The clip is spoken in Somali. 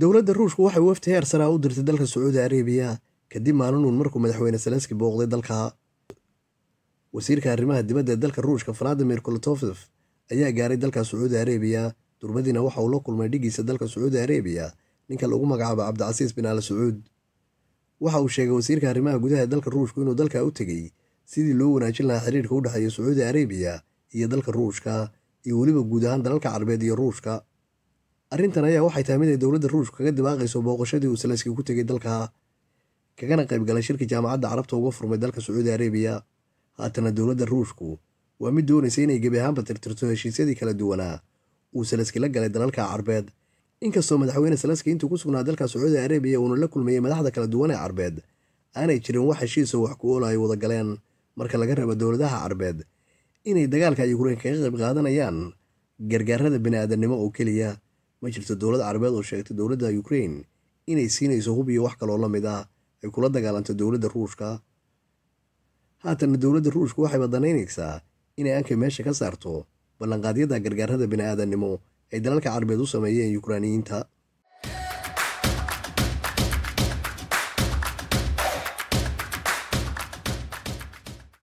dowladda ruushku waxay wafti heer sara u dirtay dalka sacuudi arabiya kadib maalinuun markuu madaxweyne salenski booqday dalka wasiirka arrimaha dibadda ee dalka ruushka valadimir kolotofev ayaa gaaray dalka sacuudi arabiya durmadiina waxa uu la kulmay dhigiisa dalka sacuudi arabiya ninka lagu magacaabo cabdicasiis bin al sacuud waxa uu sheegay wasiirka arrimaha gudaha ee dalka ruushku inuu dalka u tegey sidii loo wanaajin lahaa xiriirka u dhexeeya sacuudi arabiya iyo dalka ruushka iyo weliba guud ahaan dalalka carabeed iyo ruushka arintan ayaa waxay tahay mid ay dowladda ruushka kaga dibaaqayso booqashadii uu salaaskii ku tegay dalka kagana qaybgalay shirka jaamacadda carabta uga furmay dalka sacuudi arabiya haatana dowladda ruushku waa mid doonaysay inay gebi ahaanba tirtirto heshiisyadii kala duwanaa uu salaski la galay dalalka carbeed inkastoo madaxweyne salaski intuu ku sugnaa dalka sacuudi arabiya uuna la kulmayay madaxda kala duwan ee carbeed aanay jirin wax heshiisoo wax ku oola ay wada galeen marka laga rabo dowladaha carbeed inay dagaalka yukrain kaga qayb qaadanayaan gargaarada bini aadamnimo oo keliya ma jirto dowlad carabeed oo sheegtay dowladda ukraine inay siinayso hub iyo wax kaloo la mid ah ay kula dagaalanto dowladda ruushka haatana dowladda ruushka waxayba danaynaysaa inay anka meesha ka saarto ballanqaadyada gargaarada bini-aadamnimo ay dalalka carabeed u sameeyeen yukraaniyiinta